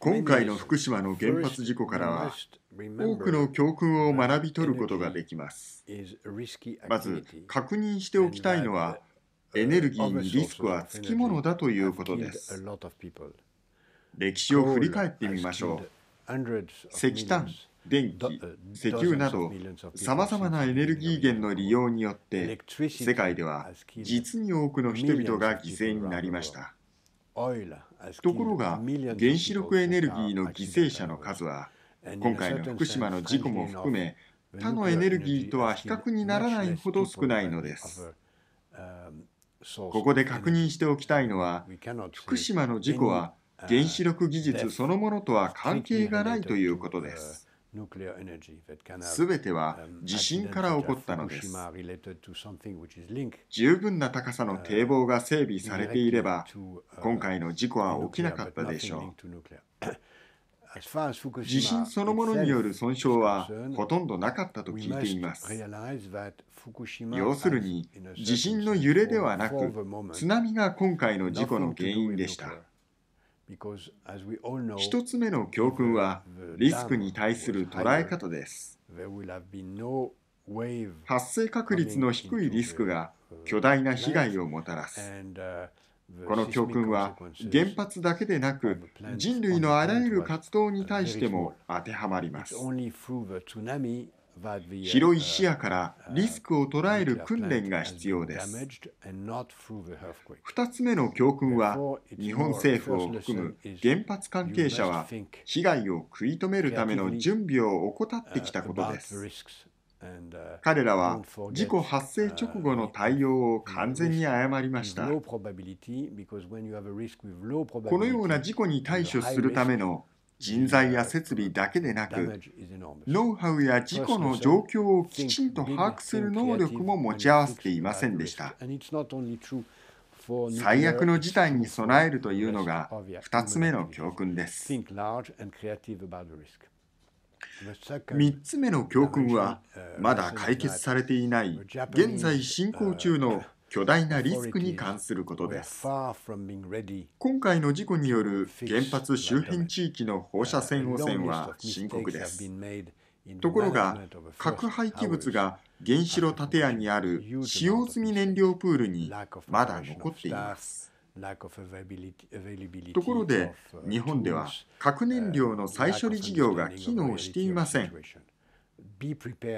今回の福島の原発事故からは多くの教訓を学び取ることができます。まず確認しておきたいのはエネルギーにリスクはつきものだということです。歴史を振り返ってみましょう。石炭、電気、石油など、さまざまなエネルギー源の利用によって、世界では実に多くの人々が犠牲になりました。ところが、原子力エネルギーの犠牲者の数は、今回の福島の事故も含め、他のエネルギーとは比較にならないほど少ないのです。ここで確認しておきたいのは、福島の事故は原子力技術そのものとは関係がないということです。すべては地震から起こったのです。十分な高さの堤防が整備されていれば、今回の事故は起きなかったでしょう。地震そのものによる損傷はほとんどなかったと聞いています。要するに、地震の揺れではなく、津波が今回の事故の原因でした。一つ目の教訓はリスクに対する捉え方です。発生確率の低いリスクが巨大な被害をもたらす。この教訓は原発だけでなく人類のあらゆる活動に対しても当てはまります。広い視野からリスクを捉える訓練が必要です。2つ目の教訓は、日本政府を含む原発関係者は、被害を食い止めるための準備を怠ってきたことです。彼らは事故発生直後の対応を完全に誤りました。このような事故に対処するための人材や設備だけでなく、ノウハウや事故の状況をきちんと把握する能力も持ち合わせていませんでした。最悪の事態に備えるというのが2つ目の教訓です。3つ目の教訓は、まだ解決されていない現在進行中の巨大なリスクに関することです。今回の事故による原発周辺地域の放射線汚染は深刻です。ところが、核廃棄物が原子炉建屋にある使用済み燃料プールにまだ残っています。ところで、日本では核燃料の再処理事業が機能していません。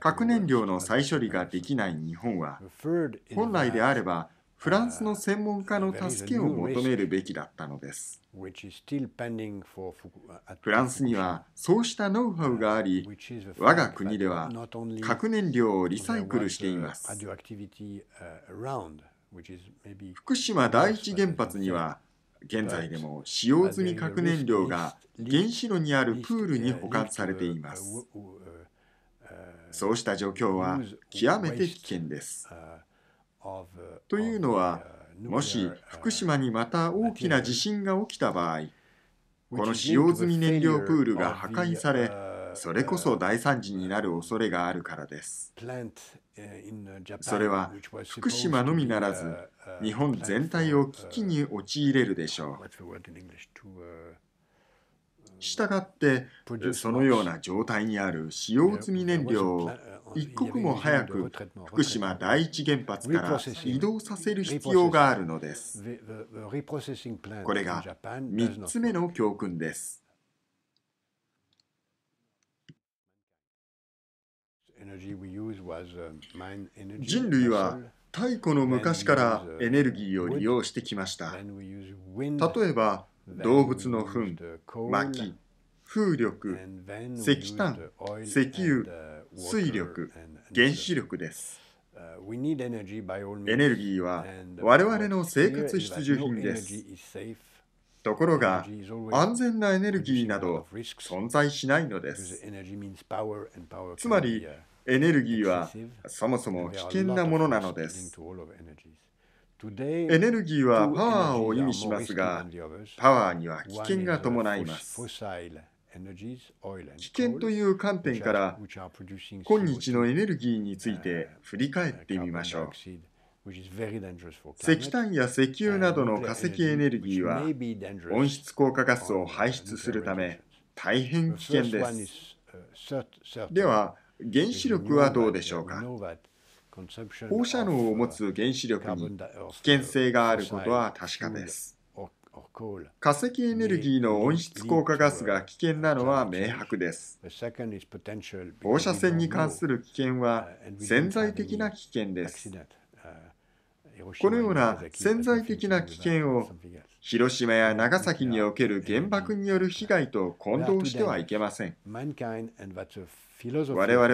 核燃料の再処理ができない日本は本来であればフランスの専門家の助けを求めるべきだったのです。フランスにはそうしたノウハウがあり、我が国では核燃料をリサイクルしています。福島第一原発には現在でも使用済み核燃料が原子炉にあるプールに保管されています。そうした状況は極めて危険です。というのは、もし福島にまた大きな地震が起きた場合、この使用済み燃料プールが破壊され、それこそ大惨事になる恐れがあるからです。それは福島のみならず、日本全体を危機に陥れるでしょう。したがってそのような状態にある使用済み燃料を一刻も早く福島第一原発から移動させる必要があるのですこれが3つ目の教訓です人類は太古の昔からエネルギーを利用してきました例えば動物の糞薪風力、石炭、石油、水力、原子力です。エネルギーは我々の生活必需品です。ところが、安全なエネルギーなど存在しないのです。つまり、エネルギーはそもそも危険なものなのです。エネルギーはパワーを意味しますが、パワーには危険が伴います。危険という観点から今日のエネルギーについて振り返ってみましょう石炭や石油などの化石エネルギーは温室効果ガスを排出するため大変危険ですでは原子力はどうでしょうか放射能を持つ原子力に危険性があることは確かです化石エネルギーの温室効果ガスが危険なのは明白です。放射線に関する危険は潜在的な危険です。このような潜在的な危険を広島や長崎における原爆による被害と混同してはいけません。我々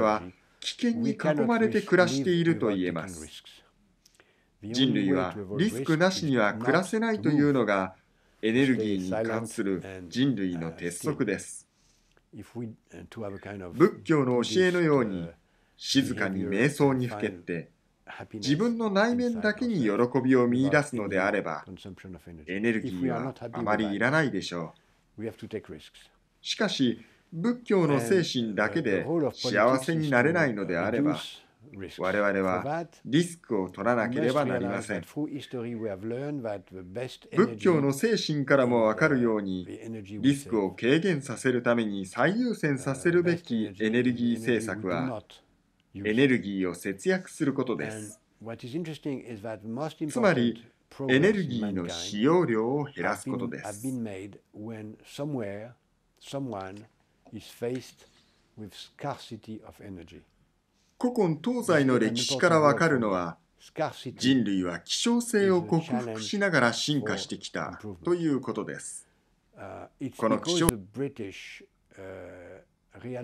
は危険に囲まれて暮らしていると言えます。人類はリスクなしには暮らせないというのがエネルギーに関する人類の鉄則です。仏教の教えのように静かに瞑想にふけって自分の内面だけに喜びを見いだすのであればエネルギーはあまりいらないでしょう。しかし仏教の精神だけで幸せになれないのであれば我々はリスクを取らなければなりません。仏教の精神からもわかるように、リスクを軽減させるために最優先させるべきエネルギー政策は、エネルギーを節約することです。つまり、エネルギーの使用量を減らすことです。古今東西の歴史からわかるのは人類は希少性を克服しながら進化してきたということです。この希少例え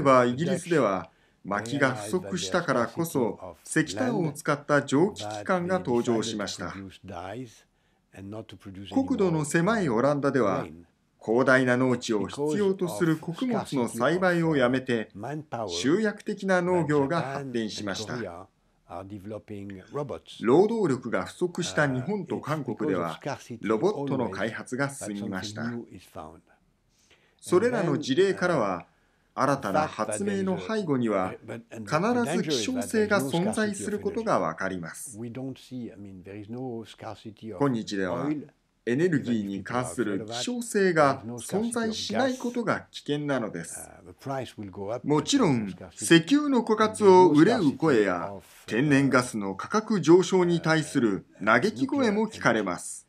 ばイギリスでは薪が不足したからこそ石炭を使った蒸気機関が登場しました国土の狭いオランダでは広大な農地を必要とする穀物の栽培をやめて集約的な農業が発展しました労働力が不足した日本と韓国ではロボットの開発が進みましたそれらの事例からは新たな発明の背後には必ず希少性が存在することが分かります。今日ではエネルギーに関する希少性が存在しないことが危険なのです。もちろん、石油の枯渇を憂う声や天然ガスの価格上昇に対する嘆き声も聞かれます。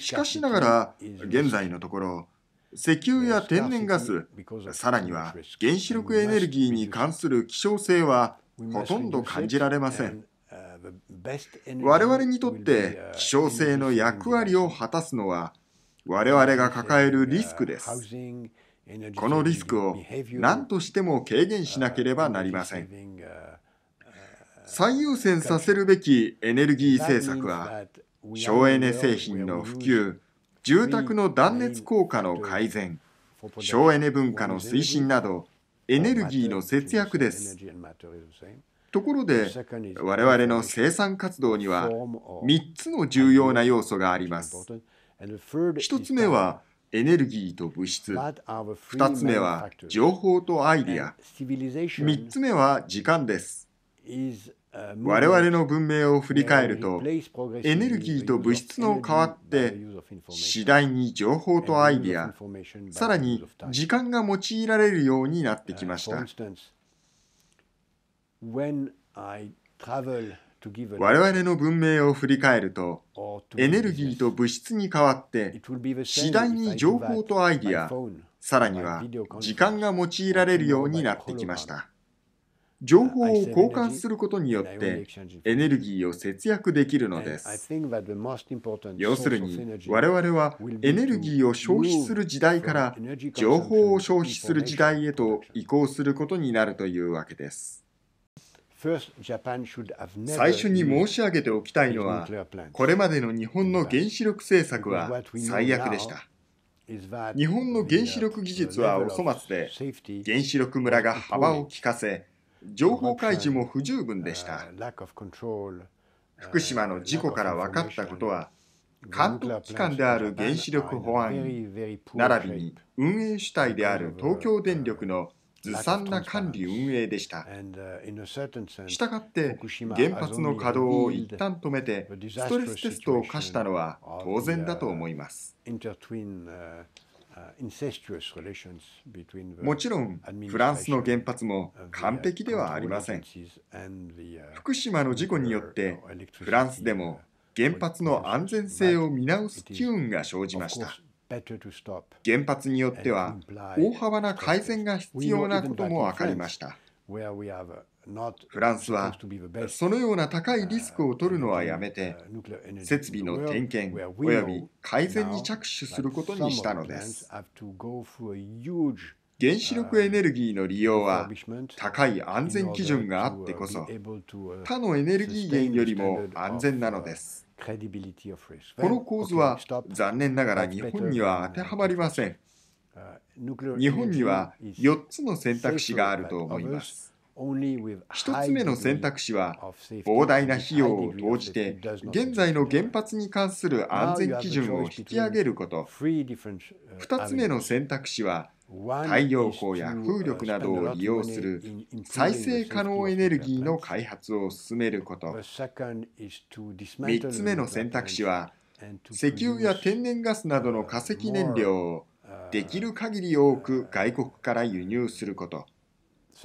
しかしながら、現在のところ、石油や天然ガス、さらには原子力エネルギーに関する希少性はほとんど感じられません。我々にとって希少性の役割を果たすのは我々が抱えるリスクです。このリスクを何としても軽減しなければなりません。最優先させるべきエネルギー政策は省エネ製品の普及住宅の断熱効果の改善、省エネ文化の推進など、エネルギーの節約です。ところで、我々の生産活動には3つの重要な要素があります。1つ目はエネルギーと物質、2つ目は情報とアイディア、3つ目は時間です。我々の文明を振り返るとエネルギーと物質の変わって次第に情報とアイデアさらに時間が用いられるようになってきました我々の文明を振り返るとエネルギーと物質に変わって次第に情報とアイデアさらには時間が用いられるようになってきました。情報を交換することによってエネルギーを節約できるのです。要するに我々はエネルギーを消費する時代から情報を消費する時代へと移行することになるというわけです。最初に申し上げておきたいのはこれまでの日本の原子力政策は最悪でした。日本の原子力技術はお粗末で原子力村が幅を利かせ情報開示も不十分でした。福島の事故から分かったことは、監督機関である原子力保安、並びに運営主体である東京電力のずさんな管理運営でした。したがって原発の稼働を一旦止めてストレステストを課したのは当然だと思います。もちろんフランスの原発も完璧ではありません福島の事故によってフランスでも原発の安全性を見直す機運が生じました原発によっては大幅な改善が必要なことも分かりましたフランスはそのような高いリスクを取るのはやめて設備の点検および改善に着手することにしたのです原子力エネルギーの利用は高い安全基準があってこそ他のエネルギー源よりも安全なのですこの構図は残念ながら日本には当てはまりません日本には4つの選択肢があると思います1つ目の選択肢は、膨大な費用を投じて、現在の原発に関する安全基準を引き上げること。2つ目の選択肢は、太陽光や風力などを利用する再生可能エネルギーの開発を進めること。3つ目の選択肢は、石油や天然ガスなどの化石燃料をできる限り多く外国から輸入すること。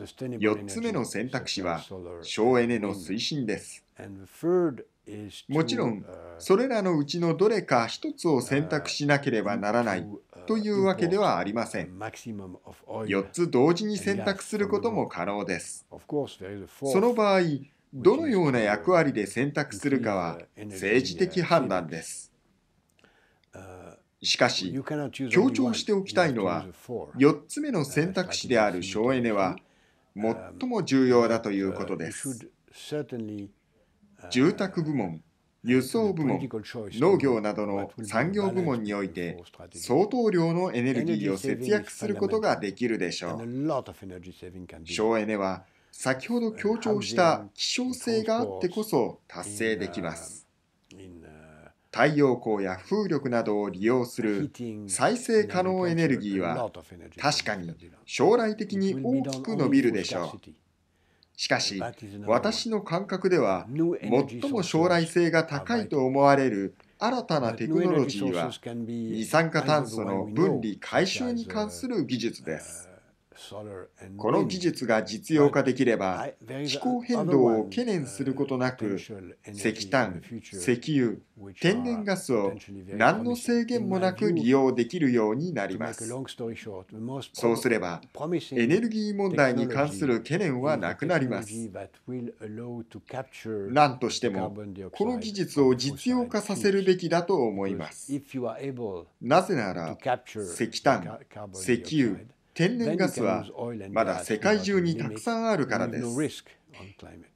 4つ目の選択肢は省エネの推進です。もちろんそれらのうちのどれか1つを選択しなければならないというわけではありません。4つ同時に選択することも可能です。その場合、どのような役割で選択するかは政治的判断です。しかし、強調しておきたいのは、4つ目の選択肢である省エネは、最も重要だということです。住宅部門、輸送部門、農業などの産業部門において相当量のエネルギーを節約することができるでしょう。省エネは先ほど強調した希少性があってこそ達成できます。太陽光や風力などを利用する再生可能エネルギーは確かに将来的に大きく伸びるでしょう。しかし私の感覚では最も将来性が高いと思われる新たなテクノロジーは二酸化炭素の分離回収に関する技術です。この技術が実用化できれば気候変動を懸念することなく石炭石油天然ガスを何の制限もなく利用できるようになりますそうすればエネルギー問題に関する懸念はなくなります何としてもこの技術を実用化させるべきだと思いますなぜなら石炭石油天然ガスはまだ世界中にたくさんあるからです。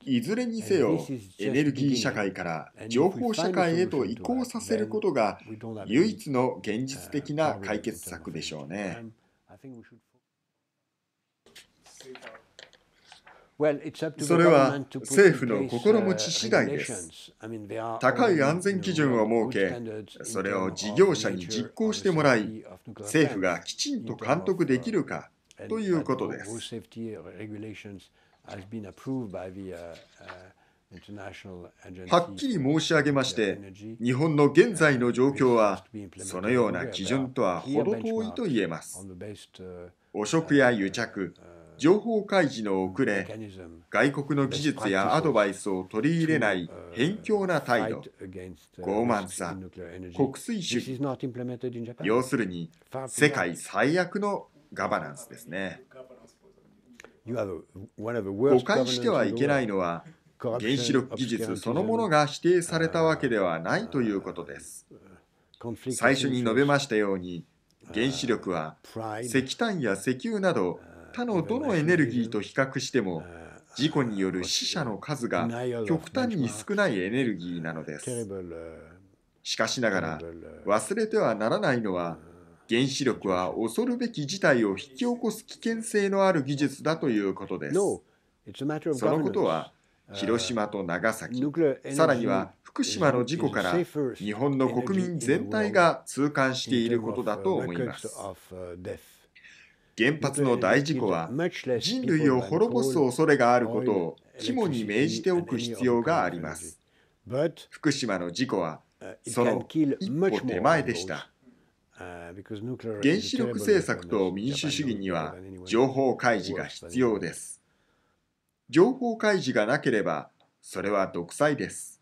いずれにせよ、エネルギー社会から情報社会へと移行させることが唯一の現実的な解決策でしょうね。それは政府の心持ち次第です。高い安全基準を設け、それを事業者に実行してもらい、政府がきちんと監督できるかということです。はっきり申し上げまして、日本の現在の状況は、そのような基準とは程遠いと言えます。汚職や癒着、情報開示の遅れ、外国の技術やアドバイスを取り入れない偏強な態度、傲慢さ、国粋主義、要するに世界最悪のガバナンスですね。誤解してはいけないのは、原子力技術そのものが否定されたわけではないということです。最初に述べましたように、原子力は石炭や石油など他のどのエネルギーと比較しても事故による死者の数が極端に少ないエネルギーなのです。しかしながら忘れてはならないのは原子力は恐るべき事態を引き起こす危険性のある技術だということです。そのことは広島と長崎、さらには福島の事故から日本の国民全体が痛感していることだと思います。原発の大事故は人類を滅ぼす恐れがあることを肝に銘じておく必要があります。福島の事故はその一歩手前でした。原子力政策と民主主義には情報開示が必要です。情報開示がなければそれは独裁です。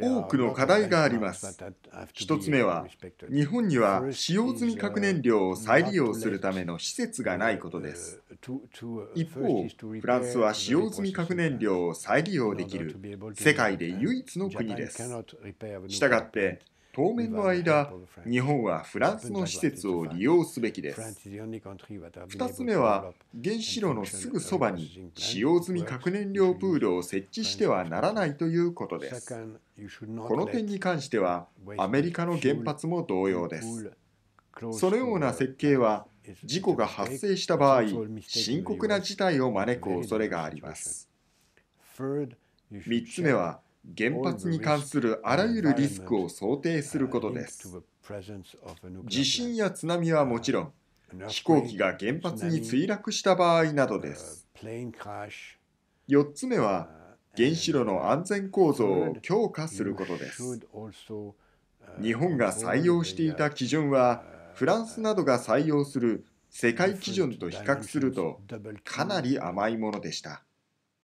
多くの課題があります。1つ目は、日本には使用済み核燃料を再利用するための施設がないことです。一方、フランスは使用済み核燃料を再利用できる世界で唯一の国です。したがって、当面の間、日本はフランスの施設を利用すべきです。2つ目は、原子炉のすぐそばに使用済み核燃料プールを設置してはならないということです。この点に関しては、アメリカの原発も同様です。そのような設計は、事故が発生した場合、深刻な事態を招く恐れがあります。3つ目は、原発に関するあらゆるリスクを想定することです地震や津波はもちろん飛行機が原発に墜落した場合などです4つ目は原子炉の安全構造を強化することです日本が採用していた基準はフランスなどが採用する世界基準と比較するとかなり甘いものでした